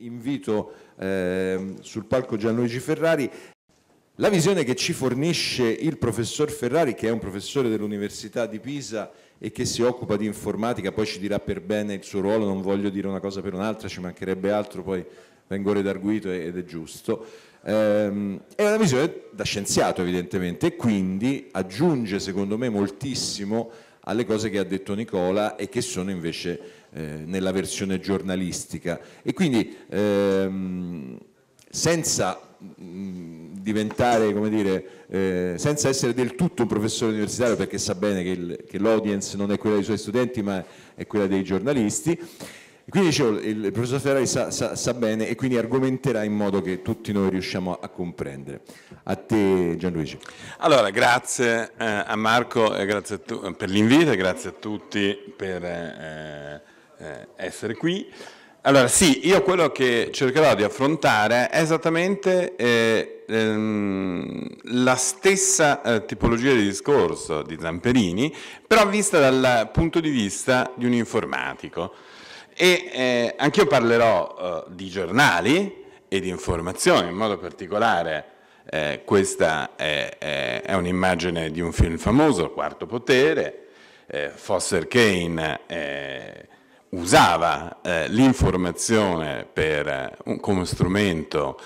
Invito eh, sul palco Gianluigi Ferrari la visione che ci fornisce il professor Ferrari, che è un professore dell'Università di Pisa e che si occupa di informatica, poi ci dirà per bene il suo ruolo, non voglio dire una cosa per un'altra, ci mancherebbe altro, poi vengo redarguito ed è giusto. Ehm, è una visione da scienziato evidentemente e quindi aggiunge secondo me moltissimo alle cose che ha detto Nicola e che sono invece eh, nella versione giornalistica e quindi ehm, senza mm, diventare come dire eh, senza essere del tutto un professore universitario perché sa bene che l'audience non è quella dei suoi studenti ma è quella dei giornalisti quindi dicevo, il professor Ferrari sa, sa, sa, bene e quindi argomenterà in modo che tutti noi riusciamo a, comprendere. A te Gianluigi. Allora, grazie eh, a Marco eh, grazie a tu, eh, per l'invito e grazie a tutti per eh, eh, essere qui. Allora sì, io quello che cercherò di affrontare è esattamente eh, ehm, la stessa tipologia di discorso di Zamperini, però vista dal punto di vista di un informatico. E eh, anch'io parlerò eh, di giornali e di informazioni, in modo particolare eh, questa è, è, è un'immagine di un film famoso, Quarto Potere, eh, Foster Kane eh, usava eh, l'informazione un, come strumento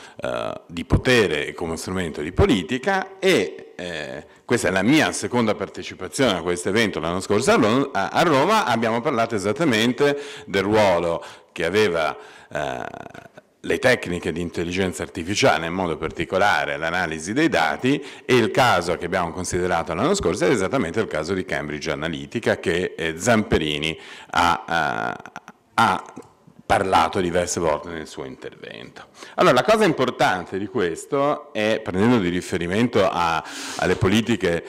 di potere e come strumento di politica e eh, questa è la mia seconda partecipazione a questo evento l'anno scorso a Roma, abbiamo parlato esattamente del ruolo che aveva eh, le tecniche di intelligenza artificiale, in modo particolare l'analisi dei dati e il caso che abbiamo considerato l'anno scorso è esattamente il caso di Cambridge Analytica che eh, Zamperini ha, eh, ha, ha parlato diverse volte nel suo intervento. Allora, la cosa importante di questo è, prendendo di riferimento a, alle politiche,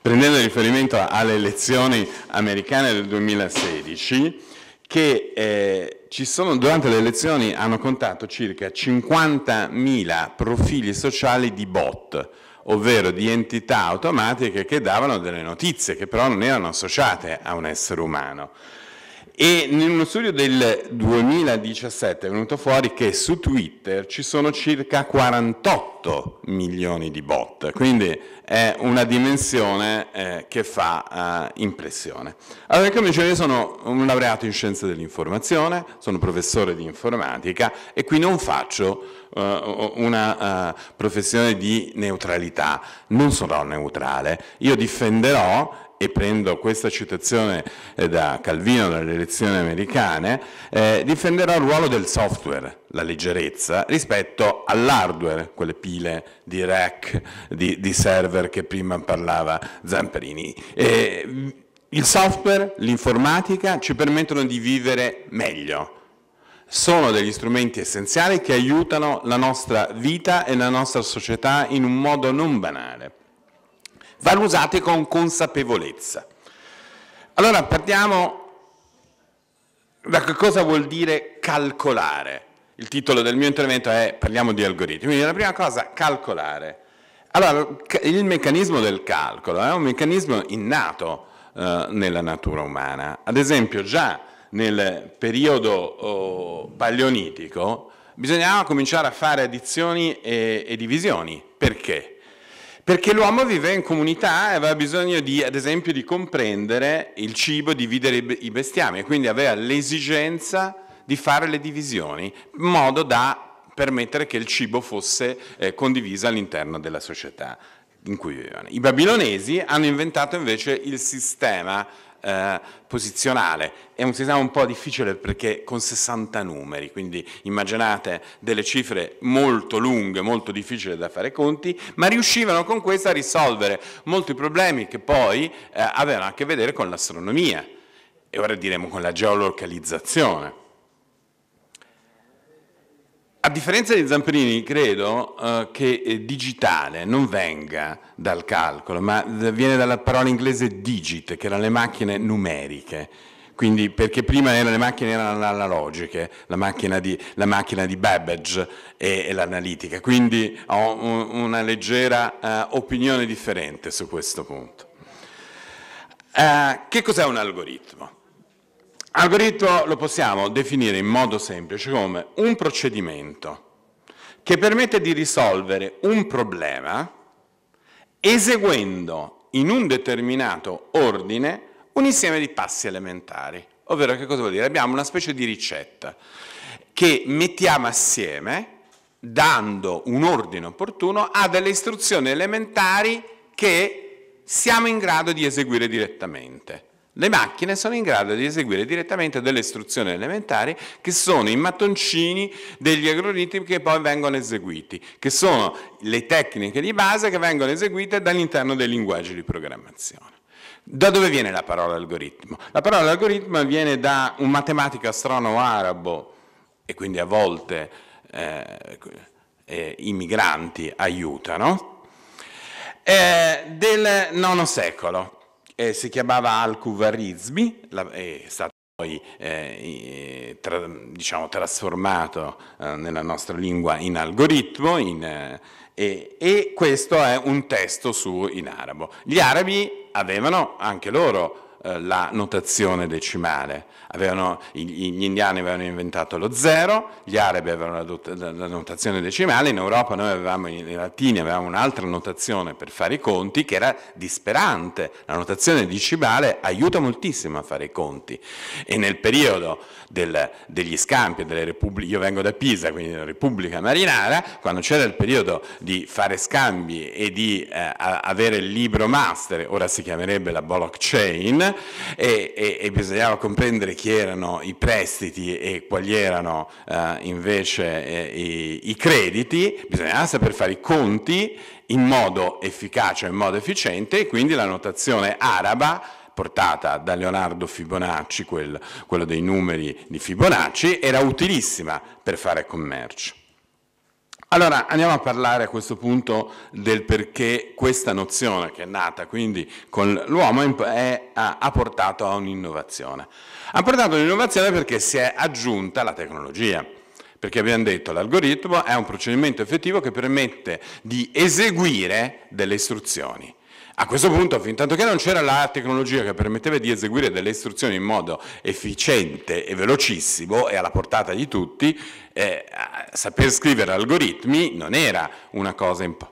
prendendo di riferimento alle elezioni americane del 2016, che eh, sono, durante le elezioni hanno contato circa 50.000 profili sociali di bot, ovvero di entità automatiche che davano delle notizie che però non erano associate a un essere umano. E in uno studio del 2017 è venuto fuori che su Twitter ci sono circa 48 milioni di bot, quindi è una dimensione eh, che fa eh, impressione. Allora, come dicevo, io sono un laureato in scienze dell'informazione, sono professore di informatica e qui non faccio eh, una uh, professione di neutralità, non sarò neutrale, io difenderò e prendo questa citazione eh, da Calvino dalle elezioni americane, eh, difenderà il ruolo del software, la leggerezza, rispetto all'hardware, quelle pile di rack, di, di, server che prima parlava Zamperini. Eh, il software, l'informatica ci permettono di vivere meglio, sono degli strumenti essenziali che aiutano la nostra vita e la nostra società in un modo non banale vanno usate con consapevolezza. Allora partiamo da che cosa vuol dire calcolare. Il titolo del mio intervento è Parliamo di algoritmi. Quindi la prima cosa, calcolare. Allora, il meccanismo del calcolo è un meccanismo innato eh, nella natura umana. Ad esempio, già nel periodo oh, paleonitico bisognava cominciare a fare addizioni e, e divisioni. Perché? Perché l'uomo viveva in comunità e aveva bisogno di, ad esempio, di comprendere il cibo, dividere i bestiami, quindi aveva l'esigenza di fare le divisioni, in modo da permettere che il cibo fosse eh, condiviso all'interno della società in cui vivevano. I babilonesi hanno inventato invece il sistema eh, posizionale. È un sistema un po' difficile perché con 60 numeri, quindi immaginate delle cifre molto lunghe, molto difficili da fare conti, ma riuscivano con questo a risolvere molti problemi che poi eh, avevano a che vedere con l'astronomia e ora diremo con la geolocalizzazione differenza di Zamperini, credo eh, che eh, digitale non venga dal calcolo, ma viene dalla parola inglese digit, che erano le macchine numeriche. Quindi, perché prima le macchine erano analogiche, la macchina di, la macchina di Babbage e, e, l'analitica. Quindi ho un, una leggera eh, opinione differente su questo punto. Eh, che cos'è un algoritmo? Algoritmo lo possiamo definire in modo semplice come un procedimento che permette di risolvere un problema eseguendo in un determinato ordine un insieme di passi elementari. Ovvero che cosa vuol dire? Abbiamo una specie di ricetta che mettiamo assieme dando un ordine opportuno a delle istruzioni elementari che siamo in grado di eseguire direttamente. Le macchine sono in grado di eseguire direttamente delle istruzioni elementari che sono i mattoncini degli algoritmi che poi vengono eseguiti, che sono le tecniche di base che vengono eseguite dall'interno dei linguaggi di programmazione. Da dove viene la parola algoritmo? La parola algoritmo viene da un matematico astronomo arabo e quindi a volte eh, eh, i migranti aiutano, eh, del IX secolo eh, si chiamava Al-Kuvarizmi, è stato poi eh, eh, tra, diciamo, trasformato eh, nella nostra lingua in algoritmo in, eh, e, e questo è un testo su in arabo. Gli arabi avevano anche loro eh, la notazione decimale. Avevano, gli indiani avevano inventato lo zero, gli arabi avevano la, notazione decimale, in Europa noi avevamo, i latini avevamo un'altra notazione per fare i conti che era disperante. La notazione decimale aiuta moltissimo a fare i conti e nel periodo del, degli scampi, io vengo da Pisa, quindi della Repubblica Marinara, quando c'era il periodo di fare scambi e di eh, avere il libro master, ora si chiamerebbe la blockchain, Chain, e, e, e, bisognava comprendere chi erano i prestiti e quali erano eh, invece eh, i, i crediti, bisognava saper fare i conti in modo efficace, in modo efficiente e quindi la notazione araba portata da Leonardo Fibonacci, quel, quello dei numeri di Fibonacci, era utilissima per fare commercio. Allora andiamo a parlare a questo punto del perché questa nozione che è nata quindi con l'uomo ha portato a un'innovazione. Ha portato a un'innovazione perché si è aggiunta la tecnologia perché abbiamo detto che l'algoritmo è un procedimento effettivo che permette di eseguire delle istruzioni. A questo punto, fin tanto che non c'era la tecnologia che permetteva di eseguire delle istruzioni in modo efficiente e velocissimo e alla portata di tutti, eh, saper scrivere algoritmi non era una cosa imp-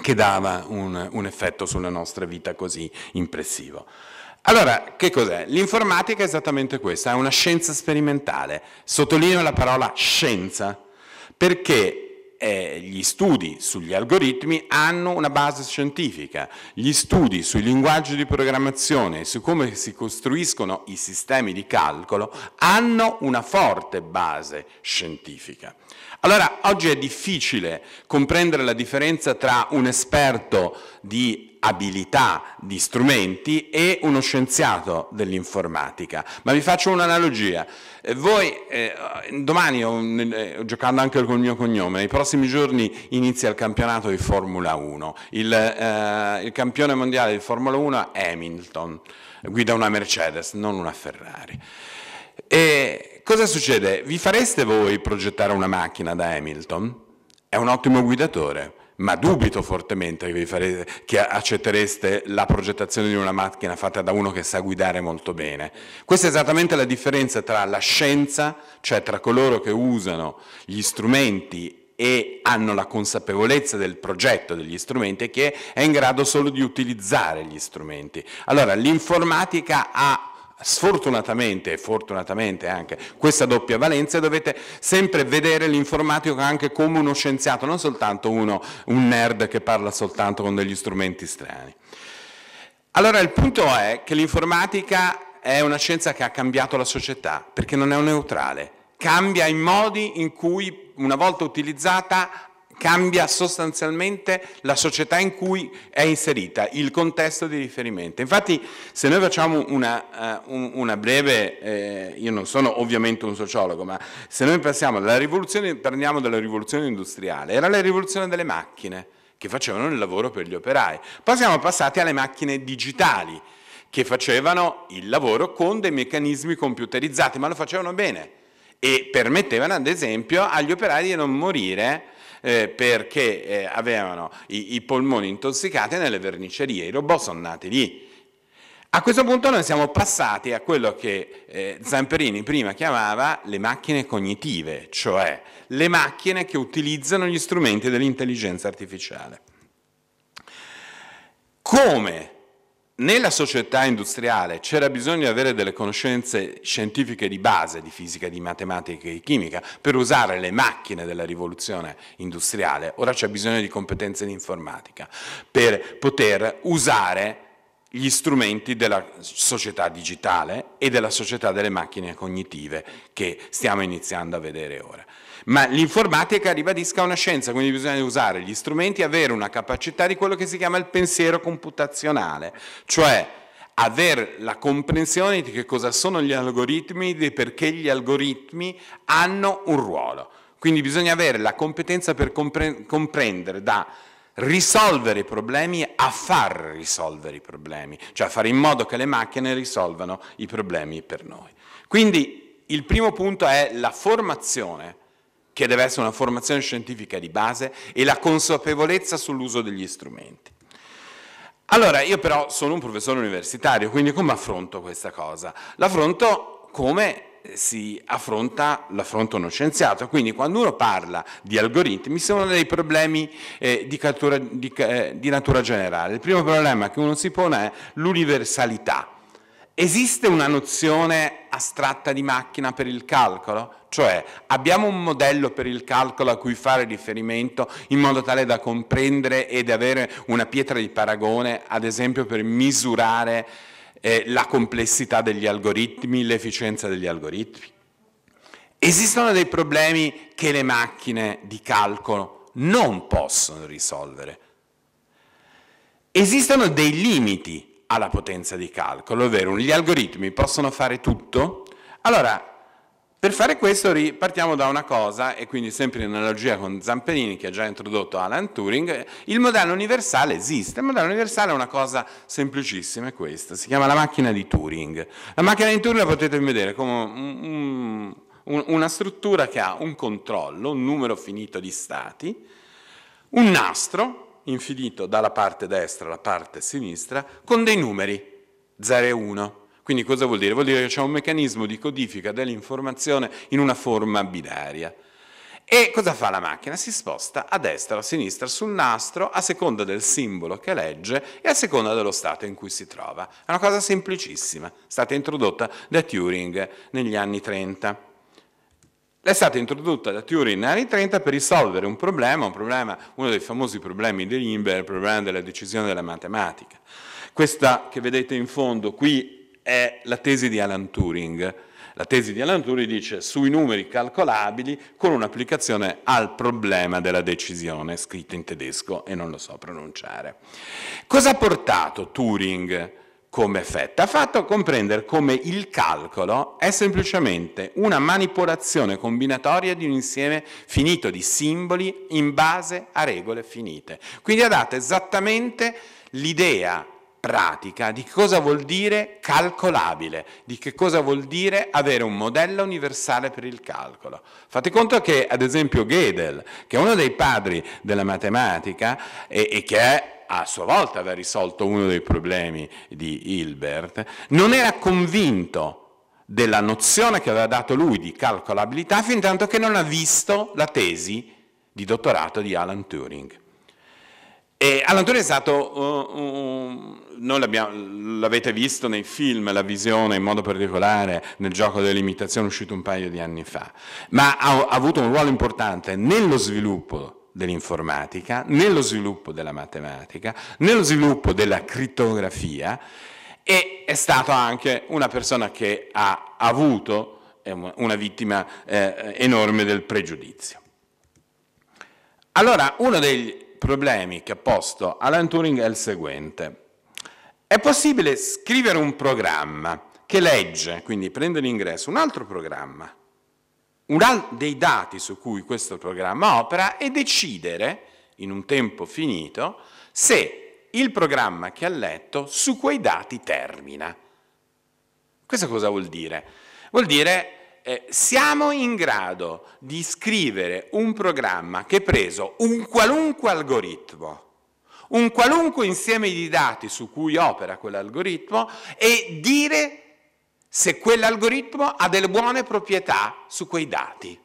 che dava un, un effetto sulla nostra vita così impressivo. Allora, che cos'è? L'informatica è esattamente questa, è una scienza sperimentale. Sottolineo la parola scienza, perché eh, gli studi sugli algoritmi hanno una base scientifica, gli studi sui linguaggi di programmazione, su come si costruiscono i sistemi di calcolo, hanno una forte base scientifica. Allora, oggi è difficile comprendere la differenza tra un esperto di abilità di strumenti e uno scienziato dell'informatica. Ma vi faccio un'analogia. Eh, voi eh, domani, eh, giocando anche col mio cognome, nei prossimi giorni inizia il campionato di Formula 1. Il, eh, il campione mondiale di Formula 1 è Hamilton, guida una Mercedes, non una Ferrari. E cosa succede? Vi fareste voi progettare una macchina da Hamilton? È un ottimo guidatore ma dubito fortemente che, farete, che, accettereste la progettazione di una macchina fatta da uno che sa guidare molto bene. Questa è esattamente la differenza tra la scienza, cioè tra coloro che usano gli strumenti e hanno la consapevolezza del progetto degli strumenti e che è in grado solo di utilizzare gli strumenti. Allora, l'informatica ha sfortunatamente e fortunatamente anche questa doppia valenza dovete sempre vedere l'informatico anche come uno scienziato, non soltanto uno, un nerd che parla soltanto con degli strumenti strani. Allora il punto è che l'informatica è una scienza che ha cambiato la società perché non è neutrale, cambia i modi in cui una volta utilizzata cambia sostanzialmente la società in cui è inserita, il contesto di riferimento. Infatti se noi facciamo una, uh, una breve, eh, io non sono ovviamente un sociologo, ma se noi pensiamo alla rivoluzione, parliamo della rivoluzione industriale, era la rivoluzione delle macchine che facevano il lavoro per gli operai. Poi siamo passati alle macchine digitali che facevano il lavoro con dei meccanismi computerizzati, ma lo facevano bene e permettevano ad esempio agli operai di non morire eh, perché eh, avevano i, i polmoni intossicati nelle vernicerie, i robot sono nati lì. A questo punto noi siamo passati a quello che eh, Zamperini prima chiamava le macchine cognitive, cioè le macchine che utilizzano gli strumenti dell'intelligenza artificiale. Come nella società industriale c'era bisogno di avere delle conoscenze scientifiche di base di fisica, di matematica e di chimica per usare le macchine della rivoluzione industriale, ora c'è bisogno di competenze di informatica per poter usare gli strumenti della società digitale e della società delle macchine cognitive che stiamo iniziando a vedere ora ma l'informatica ribadisca è una scienza, quindi bisogna usare gli strumenti e avere una capacità di quello che si chiama il pensiero computazionale, cioè avere la comprensione di che cosa sono gli algoritmi e perché gli algoritmi hanno un ruolo. Quindi bisogna avere la competenza per compre comprendere da risolvere i problemi a far risolvere i problemi, cioè fare in modo che le macchine risolvano i problemi per noi. Quindi il primo punto è la formazione che deve essere una formazione scientifica di base e la consapevolezza sull'uso degli strumenti. Allora, io però sono un professore universitario, quindi come affronto questa cosa? L'affronto come si affronta, l'affronta uno scienziato, quindi quando uno parla di algoritmi sono dei problemi eh, di, cattura, di, eh, di natura generale. Il primo problema che uno si pone è l'universalità. Esiste una nozione astratta di macchina per il calcolo? Cioè abbiamo un modello per il calcolo a cui fare riferimento in modo tale da comprendere ed avere una pietra di paragone, ad esempio per misurare eh, la complessità degli algoritmi, l'efficienza degli algoritmi. Esistono dei problemi che le macchine di calcolo non possono risolvere. Esistono dei limiti alla potenza di calcolo, ovvero gli algoritmi possono fare tutto. Allora, per fare questo partiamo da una cosa, e quindi sempre in analogia con Zamperini che ha già introdotto Alan Turing, il modello universale esiste, il modello universale è una cosa semplicissima, è questa, si chiama la macchina di Turing. La macchina di Turing la potete vedere come un, un, una struttura che ha un controllo, un numero finito di stati, un nastro infinito dalla parte destra alla parte sinistra con dei numeri 0 e 1. Quindi cosa vuol dire? Vuol dire che c'è un meccanismo di codifica dell'informazione in una forma binaria. E cosa fa la macchina? Si sposta a destra o a sinistra sul nastro a seconda del simbolo che legge e a seconda dello stato in cui si trova. È una cosa semplicissima, stata introdotta da Turing negli anni 30. È stata introdotta da Turing negli anni 30 per risolvere un problema, un problema uno dei famosi problemi di Limber, il problema della decisione della matematica. Questa che vedete in fondo qui è la tesi di Alan Turing. La tesi di Alan Turing dice sui numeri calcolabili con un'applicazione al problema della decisione, scritto in tedesco e non lo so pronunciare. Cosa ha portato Turing come effetto? Ha fatto comprendere come il calcolo è semplicemente una manipolazione combinatoria di un insieme finito di simboli in base a regole finite. Quindi ha dato esattamente l'idea pratica di cosa vuol dire calcolabile, di che cosa vuol dire avere un modello universale per il calcolo. Fate conto che ad esempio Gödel, che è uno dei padri della matematica e, e che è a sua volta aveva risolto uno dei problemi di Hilbert, non era convinto della nozione che aveva dato lui di calcolabilità fin tanto che non ha visto la tesi di dottorato di Alan Turing. E All'Antonio è stato, uh, uh, non l'avete visto nei film, la visione in modo particolare nel gioco dell'imitazione uscito un paio di anni fa, ma ha, ha avuto un ruolo importante nello sviluppo dell'informatica, nello sviluppo della matematica, nello sviluppo della crittografia e è stato anche una persona che ha avuto una vittima eh, enorme del pregiudizio. Allora, uno degli problemi che ha posto Alan Turing è il seguente. È possibile scrivere un programma che legge, quindi prende l'ingresso, un altro programma, un al- dei dati su cui questo programma opera e decidere, in un tempo finito, se il programma che ha letto su quei dati termina. Questo cosa vuol dire? Vuol dire eh, siamo in grado di scrivere un programma che preso un qualunque algoritmo, un qualunque insieme di dati su cui opera quell'algoritmo e dire se quell'algoritmo ha delle buone proprietà su quei dati.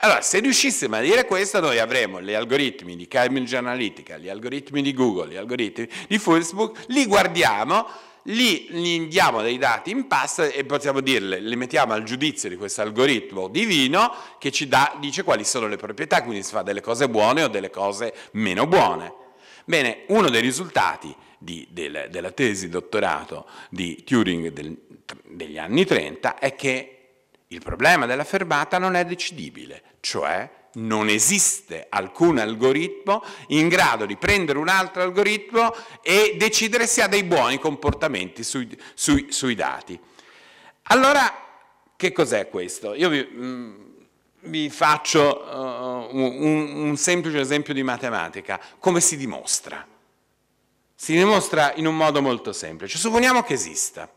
Allora, se riuscissimo a dire questo, noi avremo gli algoritmi di Cambridge Analytica, gli algoritmi di Google, gli algoritmi di Facebook, li guardiamo lì gli diamo dei dati in pasta e possiamo dirle, li mettiamo al giudizio di questo algoritmo divino che ci dà, dice quali sono le proprietà, quindi si fa delle cose buone o delle cose meno buone. Bene, uno dei risultati di, del, della tesi dottorato di Turing del, degli anni 30 è che il problema della fermata non è decidibile, cioè non esiste alcun algoritmo in grado di prendere un altro algoritmo e decidere se ha dei buoni comportamenti sui, sui, sui dati. Allora, che cos'è questo? Io vi, vi mm, faccio uh, un, un semplice esempio di matematica. Come si dimostra? Si dimostra in un modo molto semplice. Supponiamo che esista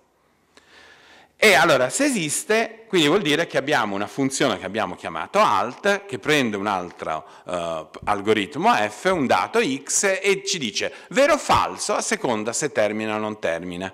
e allora, se esiste, quindi vuol dire che abbiamo una funzione che abbiamo chiamato alt, che prende un altro uh, algoritmo f, un dato x, e ci dice vero o falso a seconda se termina o non termina.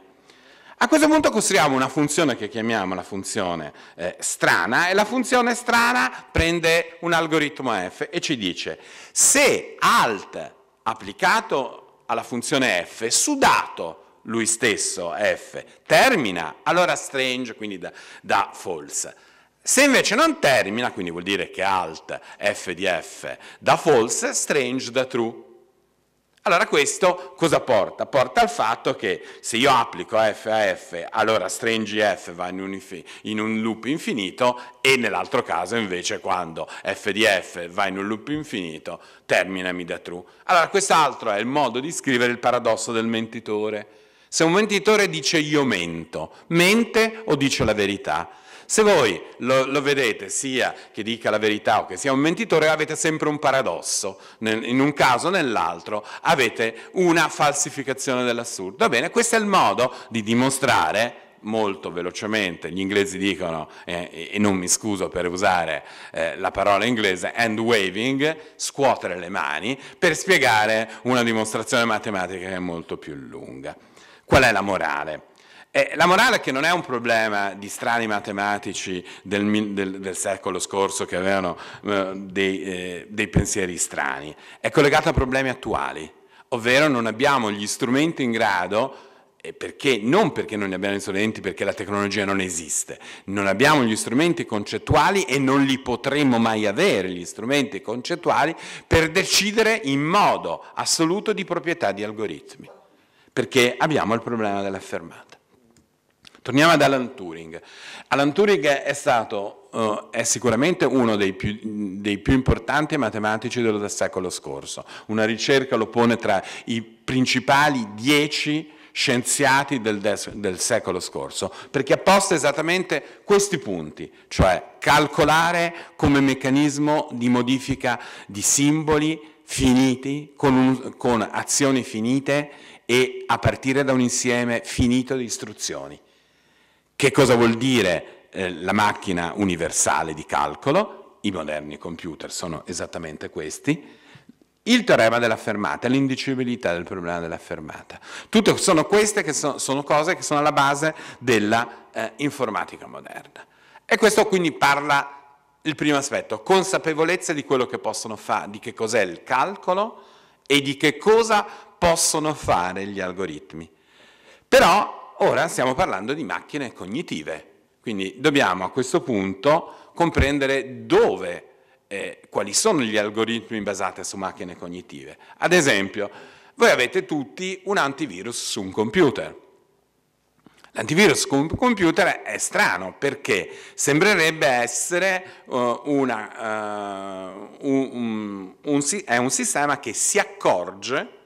A questo punto costruiamo una funzione che chiamiamo la funzione eh, strana e la funzione strana prende un algoritmo f e ci dice se alt applicato alla funzione f su dato lui stesso, F, termina, allora strange, quindi da, da false. Se invece non termina, quindi vuol dire che alt f di f da false, strange da true. Allora questo cosa porta? Porta al fatto che se io applico f a f, allora strange f va in un, in un loop infinito e nell'altro caso invece quando f di f va in un loop infinito, terminami da true. Allora quest'altro è il modo di scrivere il paradosso del mentitore se un mentitore dice io mento, mente o dice la verità? Se voi lo, lo, vedete sia che dica la verità o che sia un mentitore, avete sempre un paradosso, nel, in un caso o nell'altro avete una falsificazione dell'assurdo. Va bene, questo è il modo di dimostrare molto velocemente, gli inglesi dicono, eh, e non mi scuso per usare eh, la parola inglese, hand waving, scuotere le mani, per spiegare una dimostrazione matematica che è molto più lunga. Qual è la morale? Eh, la morale che non è un problema di strani matematici del, del, del secolo scorso che avevano eh, dei, eh, dei pensieri strani, è collegata a problemi attuali, ovvero non abbiamo gli strumenti in grado perché, non perché non ne abbiamo gli strumenti, perché la tecnologia non esiste, non abbiamo gli strumenti concettuali e non li potremo mai avere, gli strumenti concettuali, per decidere in modo assoluto di proprietà di algoritmi perché abbiamo il problema della fermata. Torniamo ad Alan Turing. Alan Turing è stato, uh, è sicuramente uno dei più, dei più, importanti matematici del secolo scorso. Una ricerca lo pone tra i principali dieci scienziati del, del secolo scorso, perché ha posto esattamente questi punti, cioè calcolare come meccanismo di modifica di simboli finiti, con, un, con azioni finite e a partire da un insieme finito di istruzioni. Che cosa vuol dire eh, la macchina universale di calcolo? I moderni computer sono esattamente questi. Il teorema della fermata, l'indicibilità del problema della fermata. Tutte sono queste che so, sono cose che sono alla base dell'informatica eh, moderna. E questo quindi parla il primo aspetto, consapevolezza di quello che possono fare, di che cos'è il calcolo e di che cosa possono fare gli algoritmi. Però ora stiamo parlando di macchine cognitive, quindi dobbiamo a questo punto comprendere dove, eh, quali sono gli algoritmi basati su macchine cognitive. Ad esempio, voi avete tutti un antivirus su un computer. L'antivirus su un computer è strano perché sembrerebbe essere eh, una, uh, un, un, un, un sistema che si accorge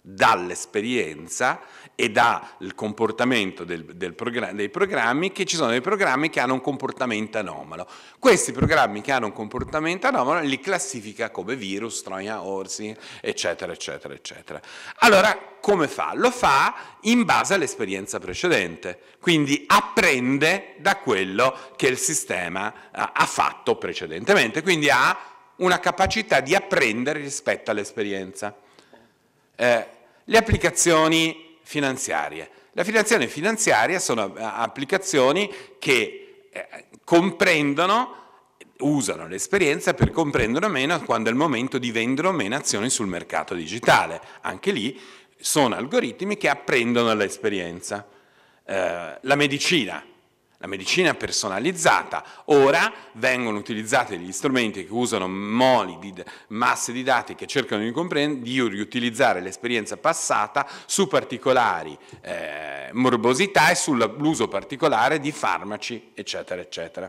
dall'esperienza e dal comportamento del, del programma, dei programmi che ci sono dei programmi che hanno un comportamento anomalo. Questi programmi che hanno un comportamento anomalo li classifica come virus, troia, orsi, eccetera, eccetera, eccetera. Allora, come fa? Lo fa in base all'esperienza precedente, quindi apprende da quello che il sistema eh, ha fatto precedentemente, quindi ha una capacità di apprendere rispetto all'esperienza. Eh, le applicazioni finanziarie. Le applicazioni finanziarie sono eh, applicazioni che eh, comprendono usano l'esperienza per comprendere meno quando è il momento di vendere o meno azioni sul mercato digitale. Anche lì sono algoritmi che apprendono l'esperienza. Eh, la medicina, la medicina personalizzata. Ora vengono utilizzati gli strumenti che usano moli di masse di dati che cercano di, di riutilizzare l'esperienza passata su particolari eh, morbosità e sull'uso particolare di farmaci, eccetera, eccetera.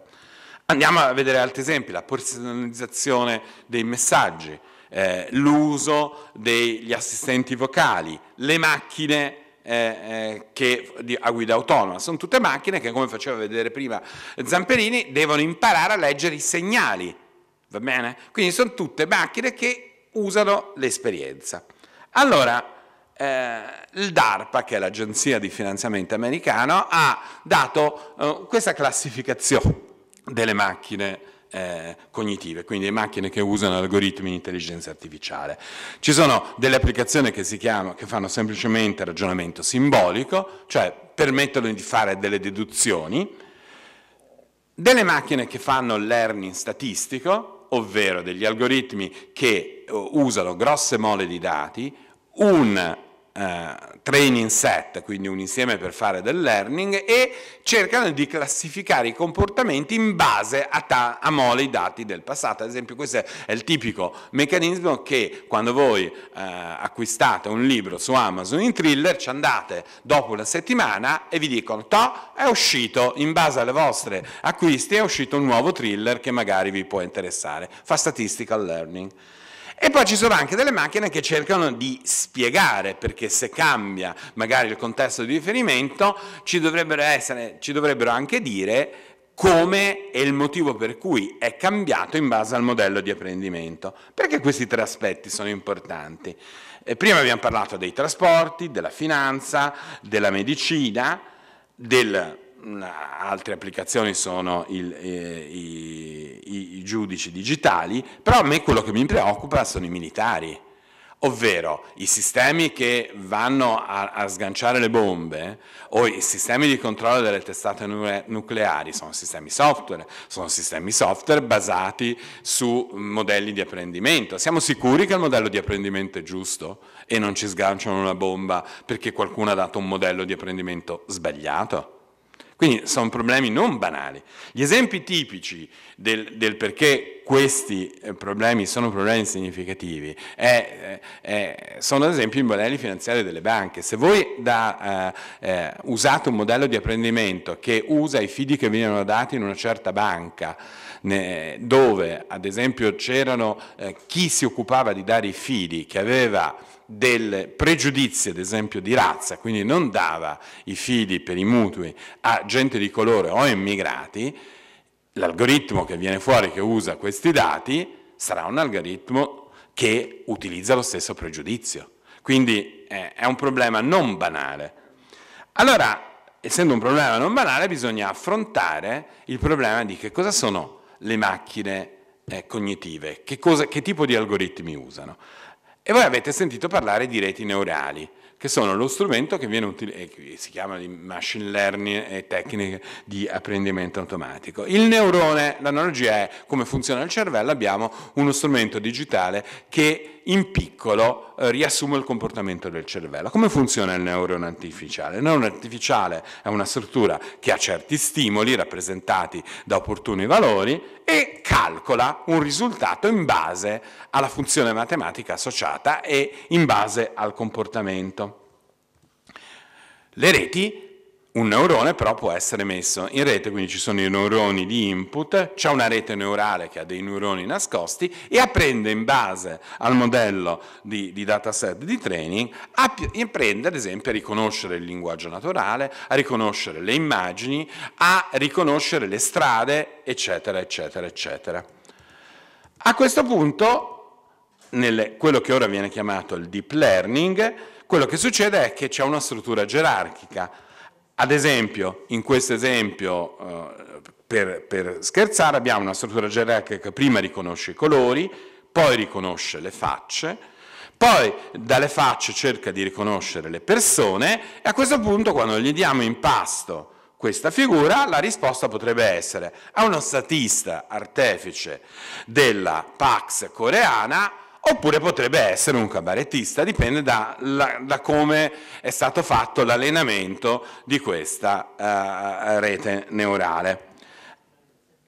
Andiamo a vedere altri esempi, la personalizzazione dei messaggi, eh, l'uso degli assistenti vocali, le macchine eh, eh, che, di, a guida autonoma. Sono tutte macchine che, come faceva vedere prima Zamperini, devono imparare a leggere i segnali, va bene? Quindi sono tutte macchine che usano l'esperienza. Allora, eh, il DARPA, che è l'agenzia di finanziamento americano, ha dato eh, questa classificazione delle macchine eh, cognitive, quindi le macchine che usano algoritmi di intelligenza artificiale. Ci sono delle applicazioni che, si chiamano, che fanno semplicemente ragionamento simbolico, cioè permettono di fare delle deduzioni, delle macchine che fanno learning statistico, ovvero degli algoritmi che eh, usano grosse mole di dati, un eh, training set, quindi un insieme per fare del learning, e cercano di classificare i comportamenti in base a, ta- a mole i dati del passato. Ad esempio questo è il tipico meccanismo che quando voi uh, acquistate un libro su Amazon in thriller ci andate dopo una settimana e vi dicono to è uscito, in base alle vostre acquisti è uscito un nuovo thriller che magari vi può interessare. Fa statistical learning. E poi ci sono anche delle macchine che cercano di spiegare, perché se cambia magari il contesto di riferimento, ci dovrebbero, essere, ci dovrebbero anche dire come e il motivo per cui è cambiato in base al modello di apprendimento. Perché questi tre aspetti sono importanti? Eh, prima abbiamo parlato dei trasporti, della finanza, della medicina, del Mm, altre applicazioni sono il, eh, i, i, giudici digitali, però a me quello che mi preoccupa sono i militari, ovvero i sistemi che vanno a, a sganciare le bombe o i sistemi di controllo delle testate nucleari, sono sistemi software, sono sistemi software basati su modelli di apprendimento. Siamo sicuri che il modello di apprendimento è giusto e non ci sganciano una bomba perché qualcuno ha dato un modello di apprendimento sbagliato? Quindi sono problemi non banali. Gli esempi tipici del, del perché questi eh, problemi sono problemi significativi è, eh, è, sono ad esempio i modelli finanziari delle banche. Se voi da, eh, eh, usate un modello di apprendimento che usa i fidi che venivano dati in una certa banca, dove ad esempio c'erano eh, chi si occupava di dare i fidi, che aveva del pregiudizio, ad esempio, di razza, quindi non dava i figli per i mutui a gente di colore o immigrati, l'algoritmo che viene fuori che usa questi dati sarà un algoritmo che utilizza lo stesso pregiudizio. Quindi eh, è un problema non banale. Allora, essendo un problema non banale, bisogna affrontare il problema di che cosa sono le macchine eh, cognitive, che, cosa, che tipo di algoritmi usano. E voi avete sentito parlare di reti neurali che sono lo strumento che viene utilizzato, eh, si chiamano machine learning e tecniche di apprendimento automatico. Il neurone, l'analogia è come funziona il cervello, abbiamo uno strumento digitale che in piccolo eh, riassume il comportamento del cervello. Come funziona il neurone artificiale? Il neurone artificiale è una struttura che ha certi stimoli rappresentati da opportuni valori e calcola un risultato in base alla funzione matematica associata e in base al comportamento. Le reti, un neurone però può essere messo in rete, quindi ci sono i neuroni di input, c'è una rete neurale che ha dei neuroni nascosti e apprende in base al modello di, di dataset di training, apprende ad esempio a riconoscere il linguaggio naturale, a riconoscere le immagini, a riconoscere le strade, eccetera, eccetera, eccetera. A questo punto, nelle, quello che ora viene chiamato il deep learning, quello che succede è che c'è una struttura gerarchica. Ad esempio, in questo esempio, eh, per, per scherzare, abbiamo una struttura gerarchica che prima riconosce i colori, poi riconosce le facce, poi dalle facce cerca di riconoscere le persone e a questo punto quando gli diamo in pasto questa figura, la risposta potrebbe essere a uno statista artefice della Pax coreana oppure potrebbe essere un cabarettista, dipende da, da come è stato fatto l'allenamento di questa uh, rete neurale.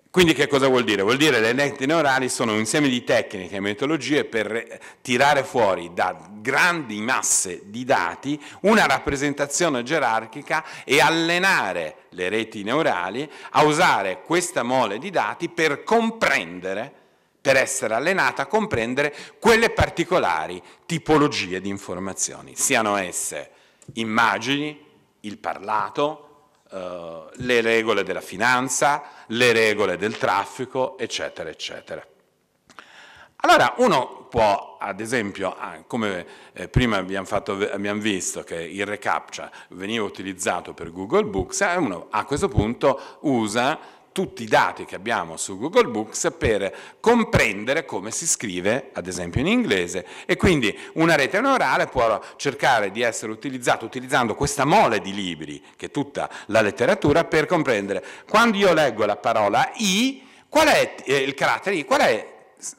Quindi che cosa vuol dire? Vuol dire che le reti neurali sono un insieme di tecniche e metodologie per tirare fuori da grandi masse di dati una rappresentazione gerarchica e allenare le reti neurali a usare questa mole di dati per comprendere per essere allenata a comprendere quelle particolari tipologie di informazioni, siano esse immagini, il parlato, Uh, le regole della finanza, le regole del traffico, eccetera, eccetera. Allora uno può, ad esempio, ah, come eh, prima abbiamo, fatto, abbiamo visto che il reCAPTCHA veniva utilizzato per Google Books, eh, uno a questo punto usa tutti i dati che abbiamo su Google Books per comprendere come si scrive, ad esempio in inglese, e quindi una rete neurale può cercare di essere utilizzata utilizzando questa mole di libri, che è tutta la letteratura, per comprendere quando io leggo la parola I, qual è eh, il carattere I, qual è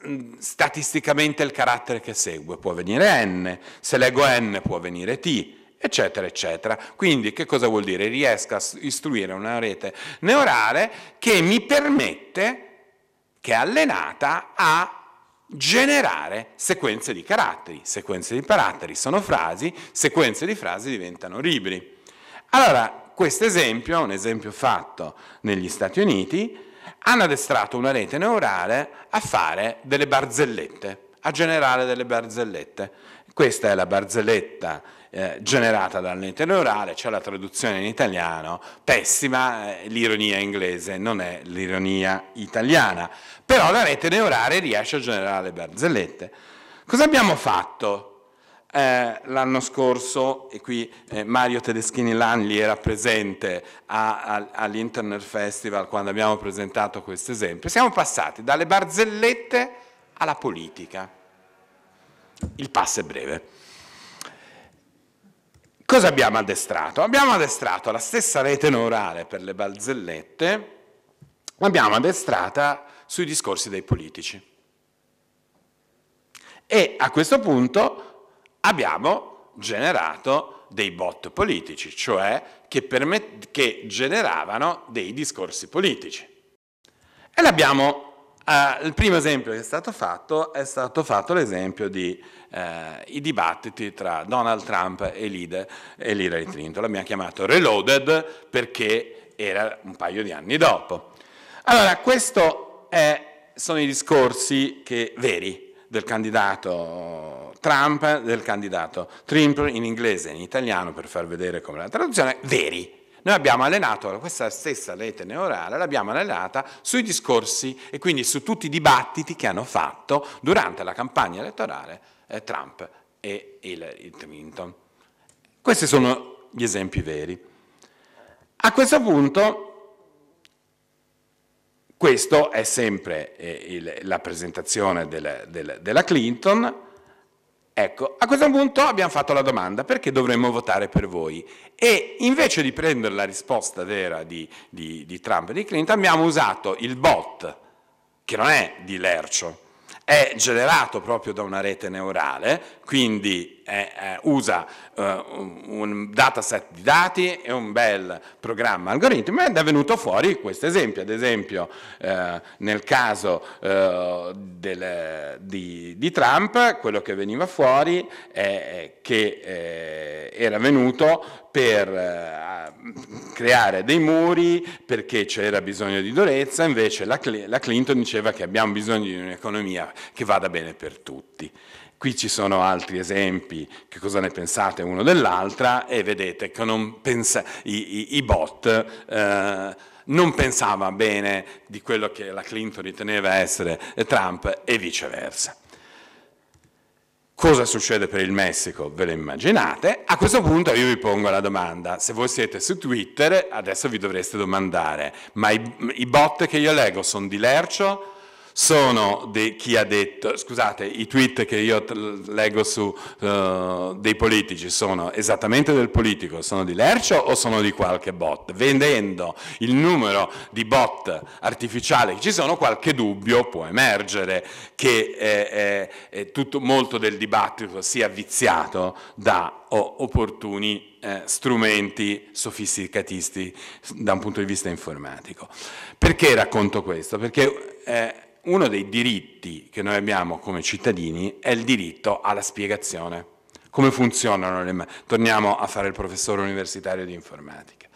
mm, statisticamente il carattere che segue? Può venire N, se leggo N può venire T, eccetera, eccetera. Quindi che cosa vuol dire? Riesco a istruire una rete neurale che mi permette, che è allenata a generare sequenze di caratteri. Sequenze di caratteri sono frasi, sequenze di frasi diventano libri. Allora, questo esempio, un esempio fatto negli Stati Uniti, hanno addestrato una rete neurale a fare delle barzellette a generare delle barzellette. Questa è la barzelletta eh, generata dal lente neurale, c'è la traduzione in italiano, pessima, eh, l'ironia inglese non è l'ironia italiana, però la rete neurale riesce a generare le barzellette. Cosa abbiamo fatto? Eh, l'anno scorso, e qui eh, Mario Tedeschini Lanli era presente all'Internet Festival quando abbiamo presentato questo esempio, siamo passati dalle barzellette alla politica. Il passo è breve. Cosa abbiamo addestrato? Abbiamo addestrato la stessa rete neurale per le balzellette, l'abbiamo addestrata sui discorsi dei politici. E a questo punto abbiamo generato dei bot politici, cioè che, che generavano dei discorsi politici. E l'abbiamo Uh, il primo esempio che è stato fatto è stato fatto l'esempio dei eh, dibattiti tra Donald Trump e, Lide, e Hillary Clinton. L'abbiamo chiamato Reloaded perché era un paio di anni dopo. Allora, questi sono i discorsi che, veri del candidato Trump, del candidato Trump in inglese e in italiano per far vedere come la traduzione, veri, noi abbiamo allenato questa stessa rete neurale, l'abbiamo allenata sui discorsi e quindi su tutti i dibattiti che hanno fatto durante la campagna elettorale eh, Trump e Hillary Clinton. Questi sono gli esempi veri. A questo punto questo è sempre eh, il, la presentazione del, del, della Clinton, Ecco, a questo punto abbiamo fatto la domanda perché dovremmo votare per voi e invece di prendere la risposta vera di, di, di Trump e di Clinton abbiamo usato il bot, che non è di Lercio, è generato proprio da una rete neurale, quindi eh, eh, usa eh, un dataset di dati e un bel programma algoritmo ed è venuto fuori questo esempio, ad esempio eh, nel caso eh, del, di, di, Trump quello che veniva fuori è che eh, era venuto per eh, creare dei muri perché c'era bisogno di durezza, invece la, la Clinton diceva che abbiamo bisogno di un'economia che vada bene per tutti. Qui ci sono altri esempi, che cosa ne pensate uno dell'altra e vedete che pensa, i, i, i, bot eh, non pensava bene di quello che la Clinton riteneva essere Trump e viceversa. Cosa succede per il Messico? Ve lo immaginate? A questo punto io vi pongo la domanda, se voi siete su Twitter adesso vi dovreste domandare, ma i, i bot che io leggo sono di Lercio? sono di chi ha detto, scusate, i tweet che io leggo su uh, dei politici sono esattamente del politico, sono di Lercio o sono di qualche bot? Vedendo il numero di bot artificiali che ci sono, qualche dubbio può emergere che eh, eh, eh tutto, molto del dibattito sia viziato da oh, opportuni eh, strumenti sofisticatisti da un punto di vista informatico. Perché racconto questo? Perché eh, uno dei diritti che noi abbiamo come cittadini è il diritto alla spiegazione. Come funzionano le... Torniamo a fare il professore universitario di informatica.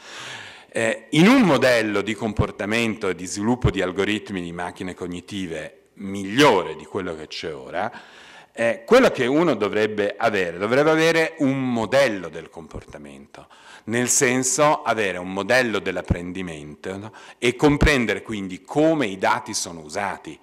Eh, in un modello di comportamento e di sviluppo di algoritmi di macchine cognitive migliore di quello che c'è ora, eh, quello che uno dovrebbe avere, dovrebbe avere un modello del comportamento nel senso avere un modello dell'apprendimento no? e comprendere quindi come i dati sono usati.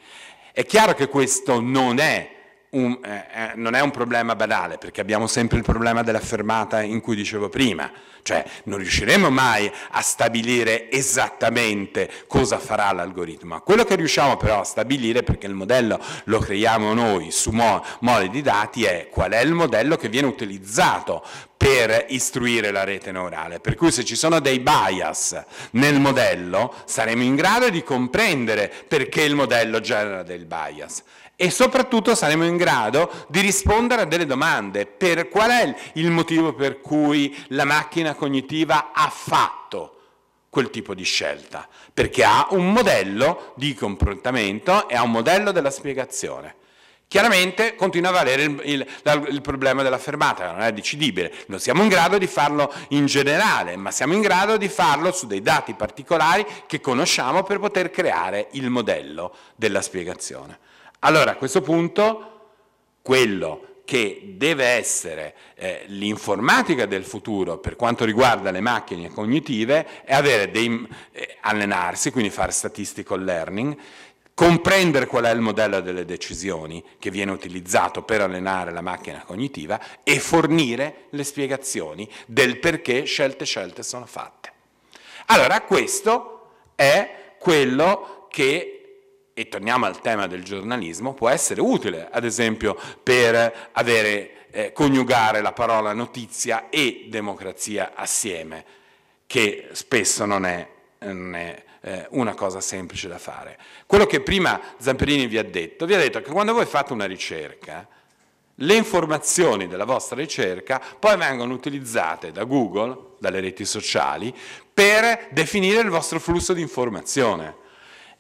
È chiaro che questo non è un, eh, eh, non è un problema banale, perché abbiamo sempre il problema della fermata in cui dicevo prima, cioè non riusciremo mai a stabilire esattamente cosa farà l'algoritmo, quello che riusciamo però a stabilire, perché il modello lo creiamo noi su mo mole di dati, è qual è il modello che viene utilizzato per istruire la rete neurale, per cui se ci sono dei bias nel modello saremo in grado di comprendere perché il modello genera del bias e soprattutto saremo in grado di rispondere a delle domande. Per qual è il motivo per cui la macchina cognitiva ha fatto quel tipo di scelta? Perché ha un modello di comportamento e ha un modello della spiegazione. Chiaramente continua a valere il, il, il problema della fermata, non è decidibile. Non siamo in grado di farlo in generale, ma siamo in grado di farlo su dei dati particolari che conosciamo per poter creare il modello della spiegazione. Allora a questo punto quello che deve essere eh, l'informatica del futuro per quanto riguarda le macchine cognitive è dei, eh, allenarsi, quindi fare statistical learning, comprendere qual è il modello delle decisioni che viene utilizzato per allenare la macchina cognitiva e fornire le spiegazioni del perché scelte scelte sono fatte. Allora questo è quello che e torniamo al tema del giornalismo, può essere utile, ad esempio, per avere, eh, coniugare la parola notizia e democrazia assieme, che spesso non è, non è eh, una cosa semplice da fare. Quello che prima Zamperini vi ha detto, vi ha detto che quando voi fate una ricerca, le informazioni della vostra ricerca poi vengono utilizzate da Google, dalle reti sociali, per definire il vostro flusso di informazione.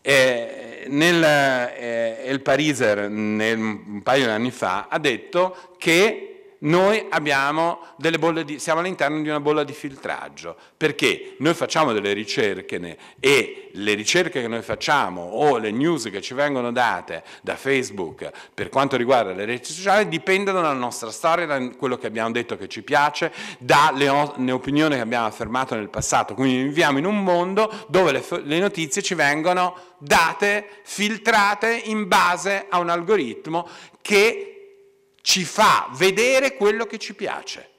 Eh, nel, eh, il Pariser, nel, un paio di anni fa, ha detto che noi di, siamo all'interno di una bolla di filtraggio, perché noi facciamo delle ricerche e le ricerche che noi facciamo o le news che ci vengono date da Facebook per quanto riguarda le reti sociali dipendono dalla nostra storia, da quello che abbiamo detto che ci piace, dalle opinioni che abbiamo affermato nel passato. Quindi viviamo in un mondo dove le, le notizie ci vengono date, filtrate in base a un algoritmo che ci fa vedere quello che ci piace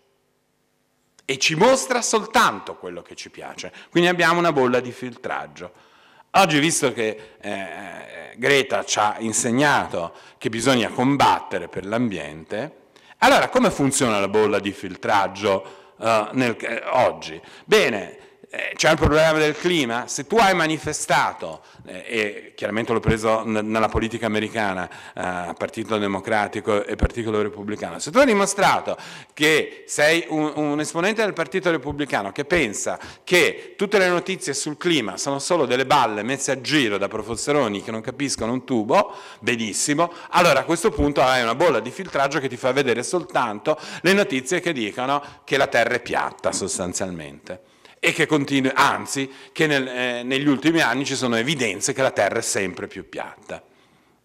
e ci mostra soltanto quello che ci piace. Quindi abbiamo una bolla di filtraggio. Oggi, visto che eh, eh Greta ci ha insegnato che bisogna combattere per l'ambiente, allora come funziona la bolla di filtraggio eh, nel, eh, oggi? Bene, eh, c'è il problema del clima, se tu hai manifestato, eh, e chiaramente l'ho preso nella politica americana, eh, Partito Democratico e Partito Repubblicano, se tu hai dimostrato che sei un, un esponente del Partito Repubblicano che pensa che tutte le notizie sul clima sono solo delle balle messe a giro da professoroni che non capiscono un tubo, benissimo, allora a questo punto hai una bolla di filtraggio che ti fa vedere soltanto le notizie che dicono che la Terra è piatta sostanzialmente e che continua, anzi, che nel, eh, negli ultimi anni ci sono evidenze che la Terra è sempre più piatta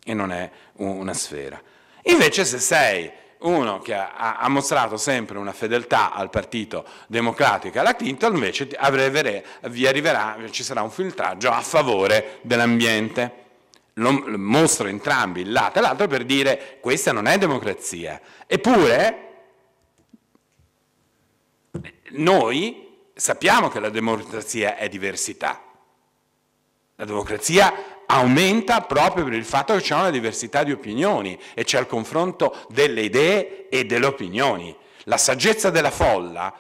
e non è una sfera. Invece se sei uno che ha, ha mostrato sempre una fedeltà al Partito Democratico e alla Clinton, invece avrevere, arriverà, ci sarà un filtraggio a favore dell'ambiente. Lo, lo mostro entrambi, il lato e l'altro, per dire questa non è democrazia. Eppure noi sappiamo che la democrazia è diversità. La democrazia aumenta proprio per il fatto che c'è una diversità di opinioni e c'è il confronto delle idee e delle opinioni. La saggezza della folla,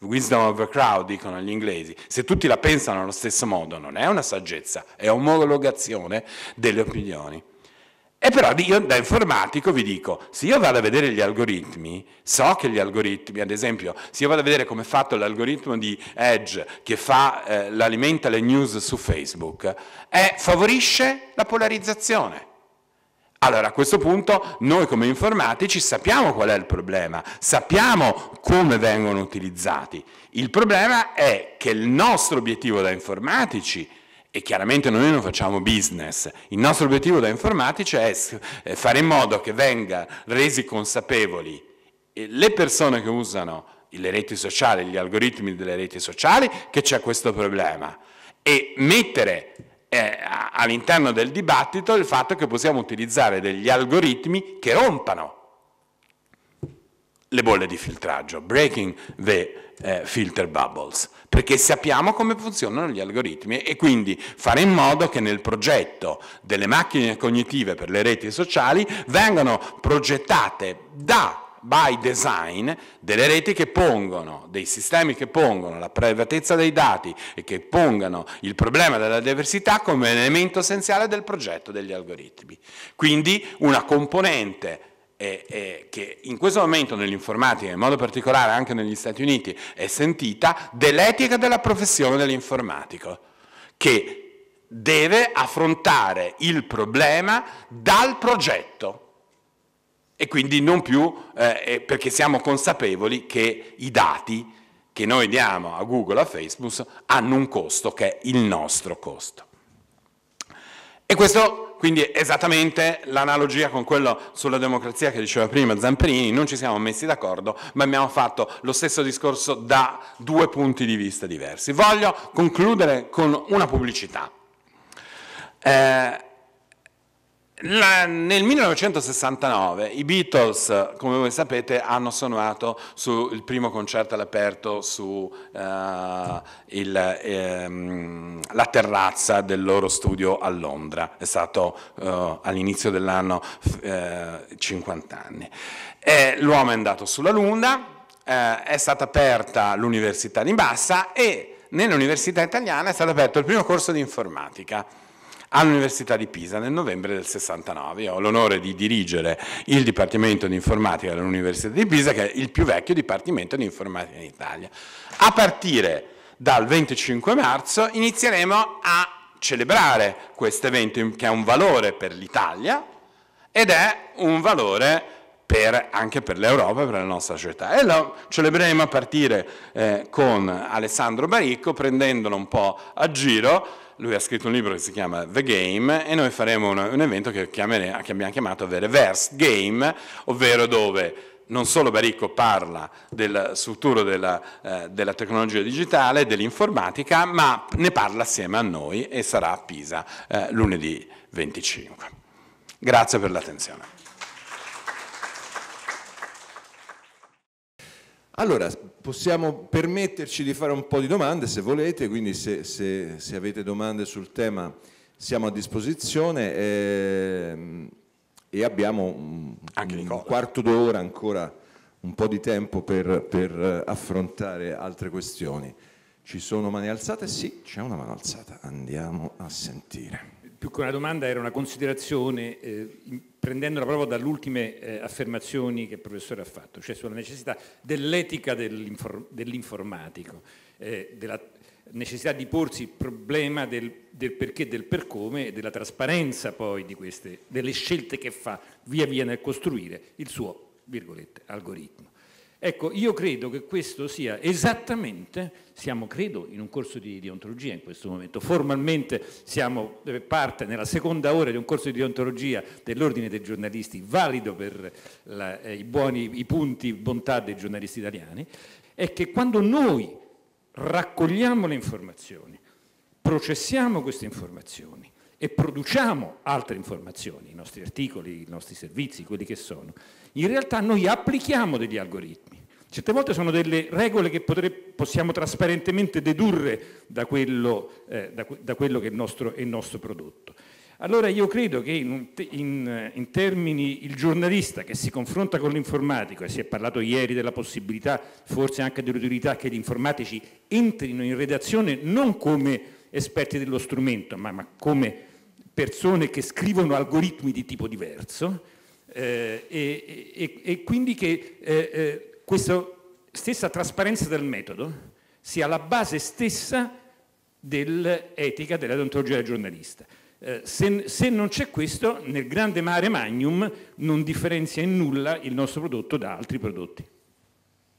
wisdom of the crowd dicono gli inglesi, se tutti la pensano allo stesso modo non è una saggezza, è omologazione delle opinioni. E però io da informatico vi dico, se io vado a vedere gli algoritmi, so che gli algoritmi, ad esempio, se io vado a vedere come è fatto l'algoritmo di Edge che fa, eh, l'alimenta le news su Facebook, eh, favorisce la polarizzazione. Allora a questo punto noi come informatici sappiamo qual è il problema, sappiamo come vengono utilizzati. Il problema è che il nostro obiettivo da informatici è e chiaramente noi non facciamo business. Il nostro obiettivo da informatici è eh, fare in modo che venga resi consapevoli eh, le persone che usano le reti sociali, gli algoritmi delle reti sociali, che c'è questo problema e mettere eh, all'interno del dibattito il fatto che possiamo utilizzare degli algoritmi che rompano le bolle di filtraggio, breaking the eh, filter bubbles, perché sappiamo come funzionano gli algoritmi e quindi fare in modo che nel progetto delle macchine cognitive per le reti sociali vengano progettate da by design delle reti che pongono, dei sistemi che pongono la privatezza dei dati e che pongano il problema della diversità come elemento essenziale del progetto degli algoritmi. Quindi una componente eh, eh, che in questo momento nell'informatica, in modo particolare anche negli Stati Uniti, è sentita, dell'etica della professione dell'informatico, che deve affrontare il problema dal progetto e quindi non più eh, perché siamo consapevoli che i dati che noi diamo a Google, a Facebook, hanno un costo che è il nostro costo. E questo quindi esattamente l'analogia con quello sulla democrazia che diceva prima Zamperini, non ci siamo messi d'accordo, ma abbiamo fatto lo stesso discorso da due punti di vista diversi. Voglio concludere con una pubblicità. Eh, la, nel 1969 i Beatles, come voi sapete, hanno suonato sul primo concerto all'aperto sulla eh, ehm, uh, um, terrazza del loro studio a Londra, è stato uh, all'inizio dell'anno uh, 50 anni. l'uomo è andato sulla Luna, eh, è stata aperta l'università di Bassa e nell'università italiana è stato aperto il primo corso di informatica all'Università di Pisa nel novembre del 69. Io ho l'onore di dirigere il Dipartimento di Informatica dell'Università di Pisa, che è il più vecchio Dipartimento di Informatica in Italia. A partire dal 25 marzo inizieremo a celebrare questo evento che è un valore per l'Italia ed è un valore per, anche per l'Europa e per la nostra società. E lo celebreremo a partire eh, con Alessandro Baricco prendendolo un po' a giro lui ha scritto un libro che si chiama The Game e noi faremo un, un evento che, chiamere, che abbiamo chiamato The Reverse Game, ovvero dove non solo Baricco parla del futuro della, eh, della, tecnologia digitale, dell'informatica, ma ne parla assieme a noi e sarà a Pisa eh, lunedì 25. Grazie per l'attenzione. Allora, possiamo permetterci di fare un po' di domande se volete, quindi se, se, se avete domande sul tema siamo a disposizione e, ehm, e abbiamo un, un quarto d'ora ancora, un po' di tempo per, per, eh, affrontare altre questioni. Ci sono mani alzate? Sì, c'è una mano alzata, andiamo a sentire più che una domanda era una considerazione, eh, prendendola proprio dalle ultime eh, affermazioni che il professore ha fatto, cioè sulla necessità dell'etica dell'informatico, dell eh, della necessità di porsi il problema del, del, perché, del per come e della trasparenza poi di queste, delle scelte che fa via via nel costruire il suo, virgolette, algoritmo. Ecco, io credo che questo sia esattamente, siamo credo in un corso di deontologia in questo momento, formalmente siamo eh, parte nella seconda ora di un corso di deontologia dell'ordine dei giornalisti, valido per la, eh, i, buoni, i punti bontà dei giornalisti italiani, è che quando noi raccogliamo le informazioni, processiamo queste informazioni e produciamo altre informazioni, i nostri articoli, i nostri servizi, quelli che sono, in realtà noi applichiamo degli algoritmi. Certe volte sono delle regole che potre, possiamo trasparentemente dedurre da quello, eh, da, da quello che è il, nostro, è il, nostro, prodotto. Allora io credo che in, in, in termini il giornalista che si confronta con l'informatico, e si è parlato ieri della possibilità, forse anche dell'utilità, che gli informatici entrino in redazione non come esperti dello strumento, ma, ma come persone che scrivono algoritmi di tipo diverso, eh, e, e, e, quindi che eh, eh, questa stessa trasparenza del metodo sia la base stessa dell'etica della deontologia del giornalista. Eh, se, se, non c'è questo, nel grande mare magnum non differenzia in nulla il nostro prodotto da altri prodotti.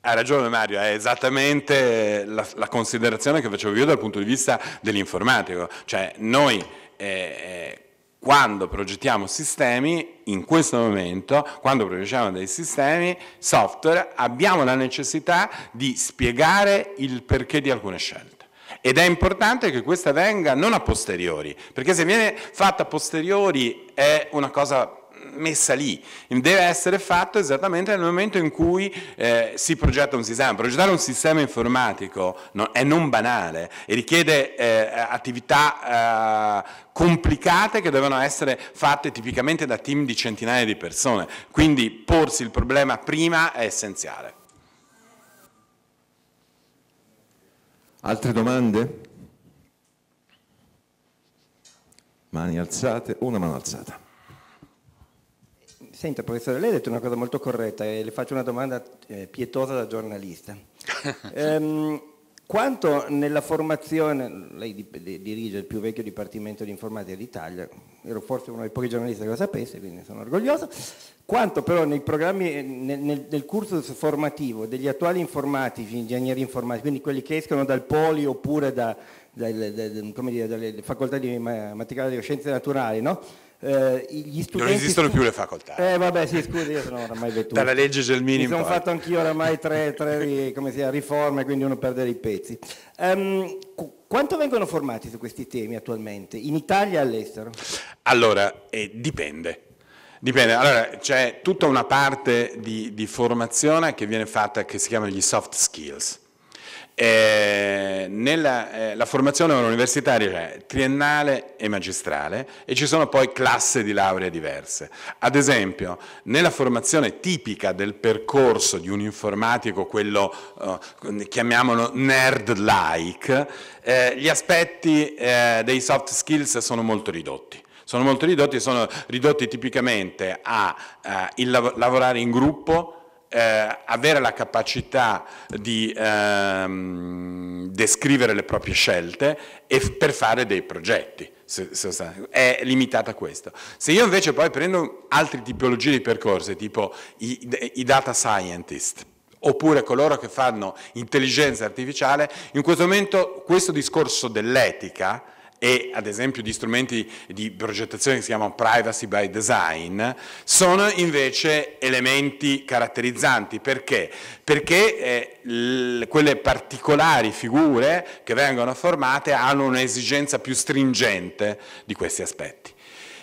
Ha ragione Mario, è esattamente la, la considerazione che facevo io dal punto di vista dell'informatico, cioè noi eh, eh quando progettiamo sistemi, in questo momento, quando produciamo dei sistemi, software, abbiamo la necessità di spiegare il perché di alcune scelte. Ed è importante che questa venga non a posteriori, perché se viene fatta a posteriori è una cosa messa lì, deve essere fatto esattamente nel momento in cui eh, si progetta un sistema. Progettare un sistema informatico non, è non banale e richiede eh, attività eh, complicate che devono essere fatte tipicamente da team di centinaia di persone, quindi porsi il problema prima è essenziale. Altre domande? Mani alzate, una mano alzata. Senta, professore, lei ha detto una cosa molto corretta e le faccio una domanda eh, pietosa da giornalista. ehm, quanto nella formazione, lei dirige il più vecchio dipartimento di informatica d'Italia, ero forse uno dei pochi giornalisti che lo sapesse, quindi sono orgoglioso, quanto però nei programmi, eh, nel, nel, nel cursus formativo degli attuali informatici, ingegneri informatici, quindi quelli che escono dal poli oppure da, dalle, dalle, dalle facoltà di matematica e scienze naturali, no? Eh, gli studenti non esistono più le facoltà. Eh vabbè, sì, scusi, io sono oramai vettuto. Dalla legge c'è Gelmini. Mi sono fatto anch'io oramai tre, tre sia, riforme, quindi uno perde i pezzi. Um, quanto vengono formati su questi temi attualmente, in Italia e all'estero? Allora, eh, dipende. Dipende, allora c'è tutta una parte di, di formazione che viene fatta che si chiama gli soft skills, eh, nella, eh, la formazione universitaria è cioè triennale e magistrale e ci sono poi classi di lauree diverse. Ad esempio, nella formazione tipica del percorso di un informatico, quello eh, chiamiamolo nerd-like, eh, gli aspetti eh, dei soft skills sono molto ridotti sono molto ridotti, sono ridotti tipicamente a, a eh, il, lavorare in gruppo, eh, avere la capacità di ehm, descrivere le proprie scelte e per fare dei progetti. è limitata a questo. Se io invece poi prendo altre tipologie di percorsi, tipo i, i data scientist, oppure coloro che fanno intelligenza artificiale, in questo momento questo discorso dell'etica e ad esempio di strumenti di progettazione che si chiamano privacy by design, sono invece elementi caratterizzanti. Perché? Perché eh, quelle particolari figure che vengono formate hanno un'esigenza più stringente di questi aspetti.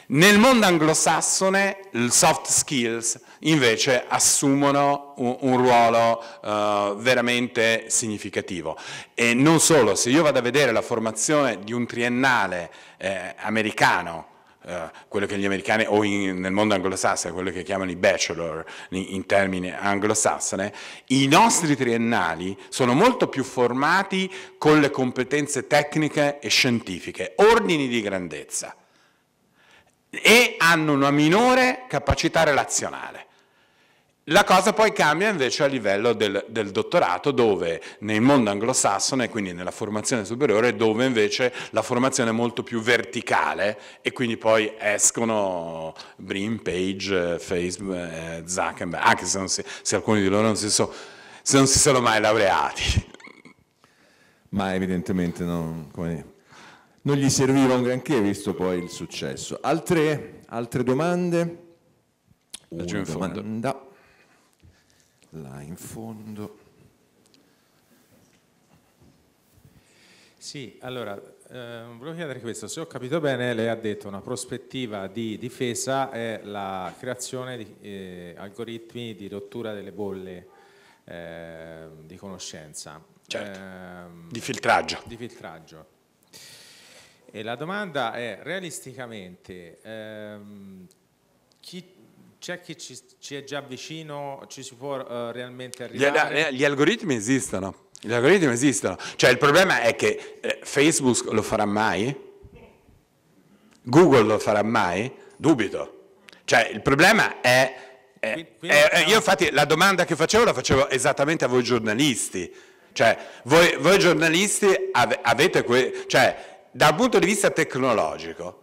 Nel mondo anglosassone il soft skills invece assumono un, un ruolo uh, veramente significativo e non solo, se io vado a vedere la formazione di un triennale eh, americano Uh, quello che gli americani, o in, nel mondo anglosassone, quello che chiamano i bachelor in, in termini anglosassone, i nostri triennali sono molto più formati con le competenze tecniche e scientifiche, ordini di grandezza e hanno una minore capacità relazionale. La cosa poi cambia invece a livello del, del, dottorato dove nel mondo anglosassone, quindi nella formazione superiore, dove invece la formazione è molto più verticale e quindi poi escono Brin, Page, eh, Facebook, eh, Zuckerberg, anche se, si, se, alcuni di loro non si, so, non si sono mai laureati. Ma evidentemente non, come non gli serviva un granché visto poi il successo. Altre, altre domande? La in domanda. Fondo. Là in fondo. Sì, allora, eh, volevo chiedere questo, se ho capito bene lei ha detto una prospettiva di difesa è la creazione di eh, algoritmi di rottura delle bolle eh, di conoscenza. Certo, ehm, di filtraggio. Di filtraggio. E la domanda è, realisticamente, ehm, chi c'è chi ci, ci, è già vicino, ci si può uh, realmente arrivare? Gli, eh, gli, algoritmi esistono, gli algoritmi esistono. Cioè il problema è che eh, Facebook lo farà mai? Google lo farà mai? Dubito. Cioè il problema è... è, Quindi, eh, io infatti la domanda che facevo la facevo esattamente a voi giornalisti. Cioè voi, voi giornalisti av avete... Que- cioè, dal punto di vista tecnologico,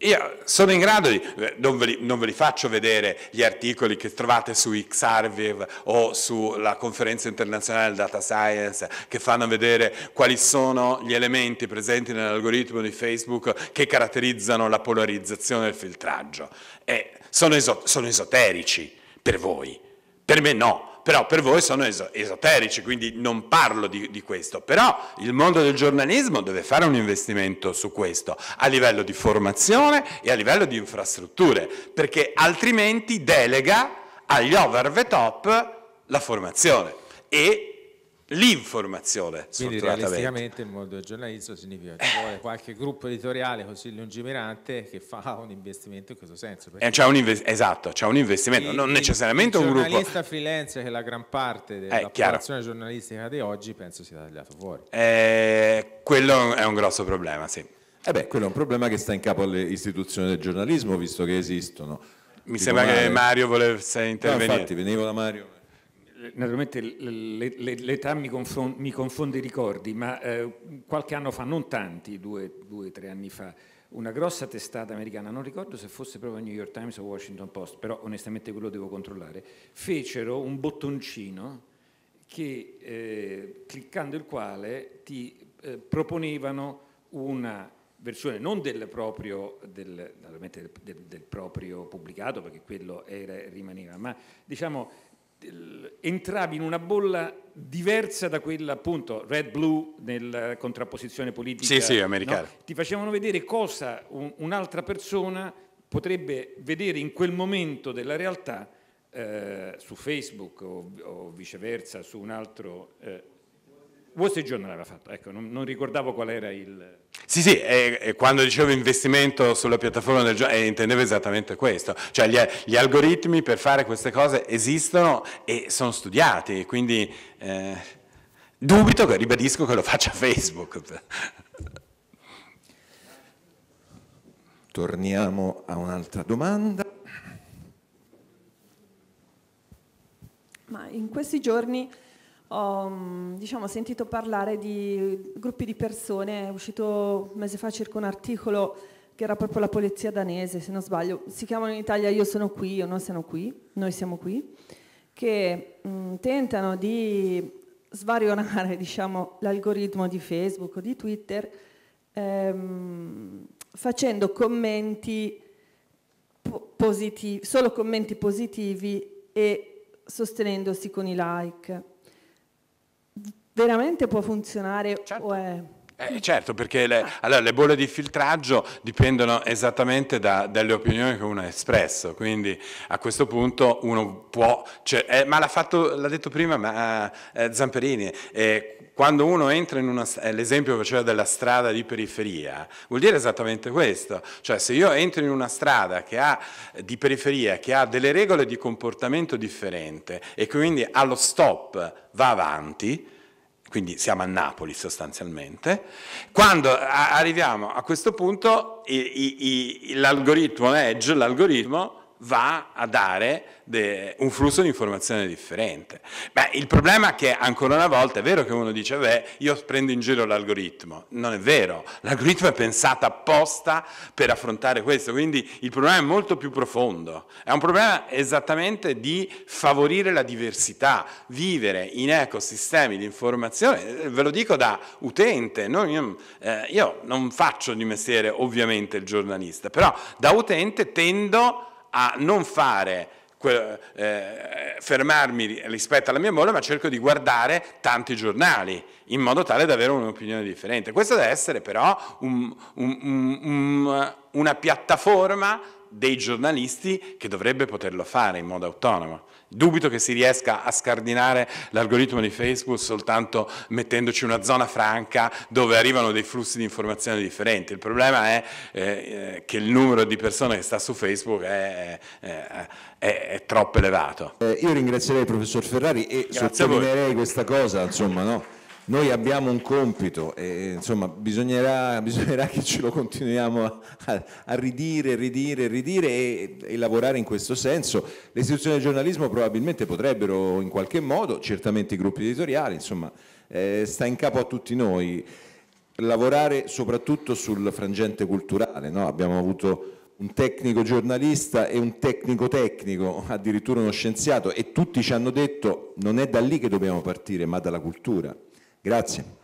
io sono in grado di, non ve, li, non ve, li, faccio vedere gli articoli che trovate su Xarviv o sulla conferenza internazionale Data Science che fanno vedere quali sono gli elementi presenti nell'algoritmo di Facebook che caratterizzano la polarizzazione e il filtraggio. E sono, esoterici per voi, per me no, però per voi sono es- esoterici, quindi non parlo di, di questo, però il mondo del giornalismo deve fare un investimento su questo, a livello di formazione e a livello di infrastrutture, perché altrimenti delega agli over the top la formazione e l'informazione Quindi realisticamente il mondo del giornalismo significa che ci vuole eh. qualche gruppo editoriale così lungimirante che fa un investimento in questo senso. Eh, c'è un esatto, c'è un investimento, non necessariamente un gruppo. Il giornalista freelance che la gran parte eh, della eh, giornalistica di oggi penso sia tagliato fuori. Eh, quello è un grosso problema, sì. Eh beh, quello è un problema che sta in capo alle istituzioni del giornalismo, visto che esistono. Mi Dico sembra Mario... che Mario volesse intervenire. No, infatti, venivo da Mario. Naturalmente l'età mi, confonde i ricordi, ma eh, qualche anno fa, non tanti, due o tre anni fa, una grossa testata americana, non ricordo se fosse proprio New York Times o Washington Post, però onestamente quello devo controllare, fecero un bottoncino che, eh, cliccando il quale ti eh, proponevano una versione non del proprio, del, del, del proprio, pubblicato, perché quello era, rimaneva, ma diciamo entravi in una bolla diversa da quella appunto red-blue nella contrapposizione politica. Sì, sì, americana. No? Ti facevano vedere cosa un, un'altra persona potrebbe vedere in quel momento della realtà eh, su Facebook o, o, viceversa su un altro eh, Wall Street Journal aveva fatto, ecco, non, non, ricordavo qual era il... Sì, sì, e, e quando dicevo investimento sulla piattaforma del giorno, intendevo esattamente questo, cioè gli, gli, algoritmi per fare queste cose esistono e sono studiati, quindi eh, dubito, che, ribadisco che lo faccia Facebook. Torniamo a un'altra domanda. Ma in questi giorni ho mm, diciamo, sentito parlare di gruppi di persone, è uscito un mese fa circa un articolo che era proprio la polizia danese, se non sbaglio, si chiamano in Italia Io sono qui, io non sono qui, noi siamo qui, che mh, mm, tentano di svarionare diciamo, l'algoritmo di Facebook o di Twitter ehm, facendo commenti po positivi, solo commenti positivi e sostenendosi con i like veramente può funzionare certo. è... eh, certo perché le, allora, le, bolle di filtraggio dipendono esattamente da, dalle opinioni che uno ha espresso, quindi a questo punto uno può, cioè, eh, ma l'ha, fatto, l'ha, detto prima ma, eh, eh Zamperini, eh, quando uno entra in una, eh, l'esempio che faceva della strada di periferia, vuol dire esattamente questo, cioè se io entro in una strada che ha, di periferia che ha delle regole di comportamento differente e quindi allo stop va avanti, quindi siamo a Napoli sostanzialmente, quando arriviamo a questo punto l'algoritmo Edge, l'algoritmo va a dare un flusso di informazione differente. Beh, il problema è che ancora una volta è vero che uno dice, beh, io prendo in giro l'algoritmo. Non è vero, l'algoritmo è pensato apposta per affrontare questo, quindi il problema è molto più profondo. È un problema esattamente di favorire la diversità, vivere in ecosistemi di informazione, eh, ve lo dico da utente, non, io, eh, io non faccio di mestiere ovviamente il giornalista, però da utente tendo a non fare eh, fermarmi rispetto alla mia moglie ma cerco di guardare tanti giornali in modo tale da avere un'opinione differente. Questa deve essere però un, un, un, una piattaforma dei giornalisti che dovrebbe poterlo fare in modo autonomo. Dubito che si riesca a scardinare l'algoritmo di Facebook soltanto mettendoci una zona franca dove arrivano dei flussi di informazioni differenti. Il problema è eh, eh, che il numero di persone che sta su Facebook è, è, è, è troppo elevato. Eh, io ringrazierei il professor Ferrari e Grazie sottolineerei questa cosa, insomma, no? Noi abbiamo un compito e insomma bisognerà, bisognerà che ce lo continuiamo a, a ridire, ridire, ridire e, e, lavorare in questo senso. Le istituzioni del giornalismo probabilmente potrebbero in qualche modo, certamente i gruppi editoriali, insomma eh, sta in capo a tutti noi lavorare soprattutto sul frangente culturale. No? Abbiamo avuto un tecnico giornalista e un tecnico tecnico, addirittura uno scienziato, e tutti ci hanno detto non è da lì che dobbiamo partire, ma dalla cultura. Grazie.